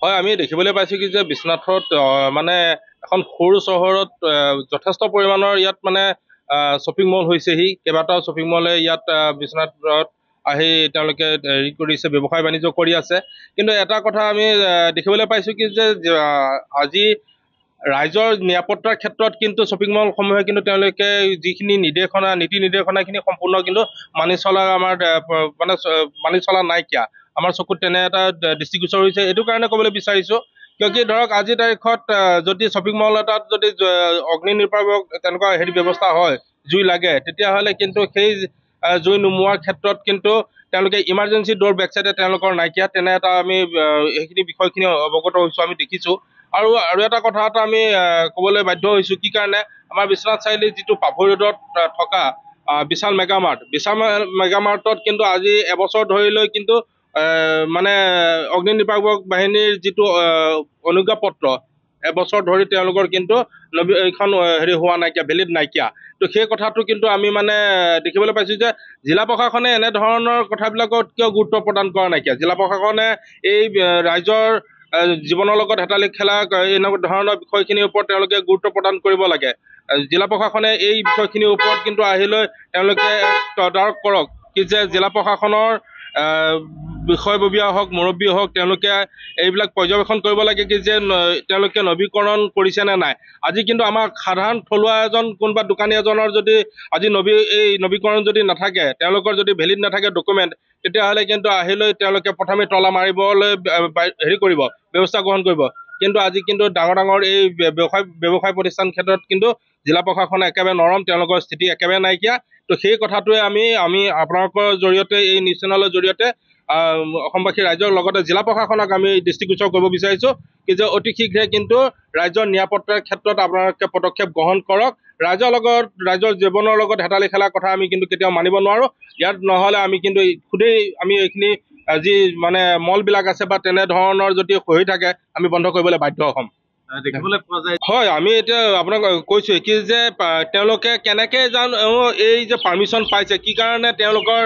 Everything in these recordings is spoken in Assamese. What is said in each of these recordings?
হয় আমি দেখিবলৈ পাইছোঁ কি যে বিশ্বনাথত মানে এখন সৰু চহৰত যথেষ্ট পৰিমাণৰ ইয়াত মানে শ্বপিং মল হৈছেহি কেইবাটাও শ্বপিং মলে ইয়াত বিশ্বনাথত আহি তেওঁলোকে হেৰি কৰিছে ব্যৱসায় বাণিজ্য কৰি আছে কিন্তু এটা কথা আমি দেখিবলৈ পাইছোঁ কি যে আজি ৰাইজৰ নিৰাপত্তাৰ ক্ষেত্ৰত কিন্তু শ্বপিং মলসমূহে কিন্তু তেওঁলোকে যিখিনি নিৰ্দেশনা নীতি নিৰ্দেশনাখিনি সম্পূৰ্ণ কিন্তু মানি চলা আমাৰ মানে মানি চলা নাইকিয়া আমাৰ চকুত তেনে এটা ডিষ্ট্ৰিবিউচন হৈছে এইটো কাৰণে ক'বলৈ বিচাৰিছোঁ কি ধৰক আজিৰ তাৰিখত যদি শ্বপিং মল এটাত যদি অগ্নি নিৰ্পাপক তেনেকুৱা হেৰি ব্যৱস্থা হয় জুই লাগে তেতিয়াহ'লে কিন্তু সেই জুই নুমোৱাৰ ক্ষেত্ৰত কিন্তু তেওঁলোকে ইমাৰ্জেঞ্চি ড'ৰ বেকচাইডে তেওঁলোকৰ নাইকিয়া তেনে এটা আমি সেইখিনি বিষয়খিনি অৱগত হৈছোঁ আমি দেখিছোঁ আৰু আৰু এটা কথা এটা আমি ক'বলৈ বাধ্য হৈছোঁ কি কাৰণে আমাৰ বিশ্বনাথ চাৰিআলি যিটো পাভৈ ৰোডত থকা বিশাল মেগামাৰ্ট বিশাল মেগামাৰ্টত কিন্তু আজি এবছৰ ধৰি লৈ কিন্তু মানে অগ্নি নিৰ্বাপক বাহিনীৰ যিটো অনুজ্ঞাপত্ৰ এবছৰ ধৰি তেওঁলোকৰ কিন্তু নবী এইখন হেৰি হোৱা নাইকিয়া ভেলিড নাইকিয়া তো সেই কথাটো কিন্তু আমি মানে দেখিবলৈ পাইছোঁ যে জিলা প্ৰশাসনে এনেধৰণৰ কথাবিলাকত কিয় গুৰুত্ব প্ৰদান কৰা নাইকিয়া জিলা প্ৰশাসনে এই ৰাইজৰ জীৱনৰ লগত হেতালি খেলা এনেকুৱা ধৰণৰ বিষয়খিনিৰ ওপৰত তেওঁলোকে গুৰুত্ব প্ৰদান কৰিব লাগে জিলা প্ৰশাসনে এই বিষয়খিনিৰ ওপৰত কিন্তু আহি লৈ তেওঁলোকে তদাৰক কৰক কি যে জিলা প্ৰশাসনৰ বিষয়ববীয়া হওক মুৰব্বী হওক তেওঁলোকে এইবিলাক পৰ্যবেক্ষণ কৰিব লাগে কি যে তেওঁলোকে নবীকৰণ কৰিছে নে নাই আজি কিন্তু আমাৰ সাধাৰণ থলুৱা এজন কোনোবা দোকানী এজনৰ যদি আজি নবী এই নবীকৰণ যদি নাথাকে তেওঁলোকৰ যদি ভেলিড নাথাকে ডকুমেণ্ট তেতিয়াহ'লে কিন্তু আহি লৈ তেওঁলোকে প্ৰথমে তলা মাৰিবলৈ হেৰি কৰিব ব্যৱস্থা গ্ৰহণ কৰিব কিন্তু আজি কিন্তু ডাঙৰ ডাঙৰ এই ব্যৱসায় ব্যৱসায় প্ৰতিষ্ঠান ক্ষেত্ৰত কিন্তু জিলা প্ৰশাসন একেবাৰে নৰম তেওঁলোকৰ স্থিতি একেবাৰে নাইকিয়া তো সেই কথাটোৱে আমি আমি আপোনালোকৰ জৰিয়তে এই নিউজ চেনেলৰ জৰিয়তে অসমবাসী ৰাইজৰ লগতে জিলা প্ৰশাসনক আমি দৃষ্টিগোচৰ কৰিব বিচাৰিছোঁ কি যে অতি শীঘ্ৰে কিন্তু ৰাইজৰ নিৰাপত্তাৰ ক্ষেত্ৰত আপোনালোকে পদক্ষেপ গ্ৰহণ কৰক ৰাইজৰ লগত ৰাইজৰ জীৱনৰ লগত হেতালি খেলাৰ কথা আমি কিন্তু কেতিয়াও মানিব নোৱাৰোঁ ইয়াত নহ'লে আমি কিন্তু খুদেই আমি এইখিনি যি মানে মলবিলাক আছে বা তেনেধৰণৰ যদি হৈ থাকে আমি বন্ধ কৰিবলৈ বাধ্য হ'ম দেখিবলৈ পোৱা যায় হয় আমি এতিয়া আপোনাক কৈছো কি যে তেওঁলোকে কেনেকে জানো এই যে পাৰ্মিশ্যন পাইছে কি কাৰণে তেওঁলোকৰ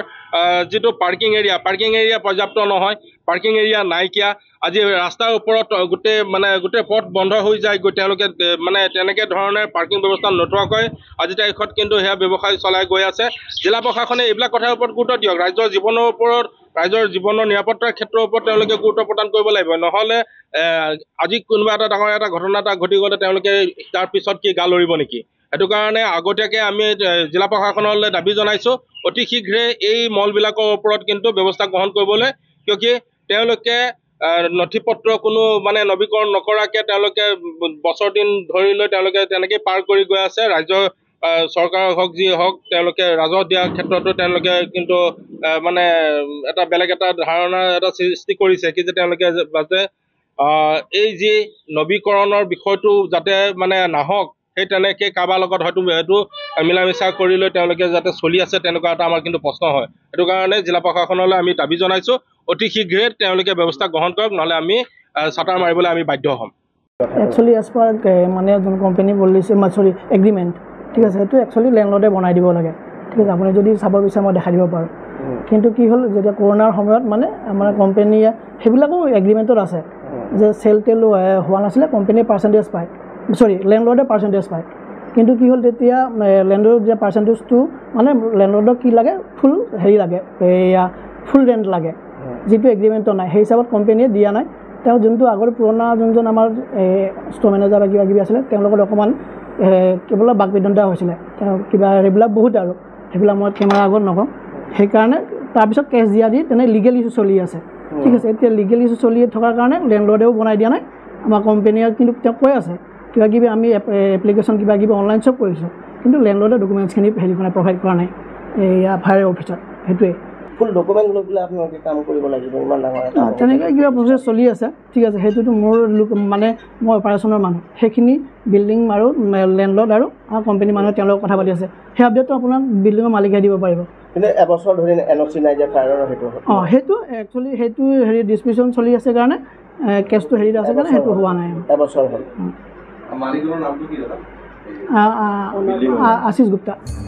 যিটো পাৰ্কিং এৰিয়া পাৰ্কিং এৰিয়া পৰ্যাপ্ত নহয় পাৰ্কিং এৰিয়া নাইকিয়া আজি ৰাস্তাৰ ওপৰত গোটেই মানে গোটেই পথ বন্ধ হৈ যায়গৈ তেওঁলোকে মানে তেনেকে ধৰণে পাৰ্কিং ব্যৱস্থা নথকাকৈ আজি তাৰিখত কিন্তু সেয়া ব্যৱসায় চলাই গৈ আছে জিলা প্ৰশাসনে এইবিলাক কথাৰ ওপৰত গুৰুত্ব দিয়ক ৰাইজৰ জীৱনৰ ওপৰত ৰাইজৰ জীৱনৰ নিৰাপত্তাৰ ক্ষেত্ৰৰ ওপৰত তেওঁলোকে গুৰুত্ব প্ৰদান কৰিব লাগিব নহ'লে আজি কোনোবা এটা ডাঙৰ এটা ঘটনা এটা ঘটি গ'লে তেওঁলোকে পিছত কি গা লৰিব নেকি সেইটো কাৰণে আগতীয়াকৈ আমি জিলা প্ৰশাসনলৈ দাবী জনাইছোঁ অতি শীঘ্ৰে এই মলবিলাকৰ ওপৰত কিন্তু ব্যৱস্থা গ্ৰহণ কৰিবলৈ কিয় কি তেওঁলোকে নথি পত্ৰ কোনো মানে নবীকৰণ নকৰাকৈ তেওঁলোকে বছৰ দিন ধৰি লৈ তেওঁলোকে তেনেকেই পাৰ কৰি গৈ আছে ৰাজ্যৰ চৰকাৰ হওক যি হওক তেওঁলোকে ৰাজহ দিয়াৰ ক্ষেত্ৰতো তেওঁলোকে কিন্তু মানে এটা বেলেগ এটা ধাৰণা এটা সৃষ্টি কৰিছে কি যে তেওঁলোকে যাতে এই যি নবীকৰণৰ বিষয়টো যাতে মানে নাহক সেই তেনেকৈ কাৰোবাৰ লগত হয়তো সেইটো মিলা মিছা কৰি লৈ তেওঁলোকে যাতে চলি আছে তেনেকুৱা এটা আমাৰ কিন্তু প্ৰশ্ন হয় সেইটো কাৰণে জিলা প্ৰশাসনলৈ আমি দাবী জনাইছোঁ অতি শীঘ্ৰে তেওঁলোকে ব্যৱস্থা গ্ৰহণ কৰক নহ'লে আমি চাটাৰ মাৰিবলৈ আমি বাধ্য হ'ম একচুৱেলি এজ পাৰ মানে যোন কোম্পেনী বলিছে চৰি এগ্ৰিমেণ্ট ঠিক আছে সেইটো একচুৱেলি লেণ্ডলৰ্ডে বনাই দিব লাগে ঠিক আছে আপুনি যদি চাব বিচাৰে মই দেখাই দিব পাৰোঁ কিন্তু কি হ'ল যেতিয়া কৰোণাৰ সময়ত মানে আমাৰ কোম্পেনীয়ে সেইবিলাকো এগ্ৰিমেণ্টত আছে যে চেল টেলো হোৱা নাছিলে কোম্পেনীয়ে পাৰ্চেণ্টেজ পায় চৰি লেণ্ডলৰ্ডে পাৰ্চেণ্টেজ পায় কিন্তু কি হ'ল তেতিয়া লেণ্ডলৰ্ড যে পাৰ্চেণ্টেজটো মানে লেণ্ডলৰ্ডক কি লাগে ফুল হেৰি লাগে এয়া ফুল ৰেণ্ট লাগে যিটো এগ্ৰিমেণ্টো নাই সেই হিচাপত কোম্পেনীয়ে দিয়া নাই তেওঁ যোনটো আগৰ পুৰণা যোনজন আমাৰ এই ষ্ট'ৰ মেনেজাৰ বা কিবা কিবি আছিলে তেওঁ লগত অকণমান কেৱল বাক বিদন্তা হৈছিলে তেওঁ কিবা সেইবিলাক বহুত আৰু সেইবিলাক মই কেমেৰা আগত নকওঁ সেইকাৰণে তাৰপিছত কেছ দিয়া দি তেনে লিগেল ইছ্যু চলি আছে ঠিক আছে এতিয়া লিগেল ইছ্যু চলি থকাৰ কাৰণে লেণ্ডলৰ্ডেও বনাই দিয়া নাই আমাৰ কোম্পেনীয়ে কিন্তু তেওঁ কৈ আছে কিবা কিবি আমি এপ্লিকেশ্যন কিবা কিবি অনলাইন চব কৰিছোঁ কিন্তু লেণ্ডলৰ্ডে ডকুমেণ্টছখিনি হেৰি কৰা প্ৰভাইড কৰা নাই এয়া ফায়াৰ অফিচত সেইটোৱে কাম কৰিব লাগিব তেনেকৈ কিবা প্ৰচেছ চলি আছে ঠিক আছে সেইটোতো মোৰ লোক মানে মই অপাৰেশ্যনৰ মানুহ সেইখিনি বিল্ডিং আৰু লেণ্ডলৰ্ড আৰু কোম্পানী মানুহে তেওঁলোকৰ কথা পাতি আছে সেই আপডেটটো আপোনাক বিল্ডিঙৰ মালিকে দিব পাৰিব অঁ সেইটো একচুৱেলি সেইটো হেৰি ডিছমিশ্যন চলি আছে কাৰণে কেছটো হেৰি আছে কাৰণে সেইটো হোৱা নাই मालिक तो था आशीष गुप्ता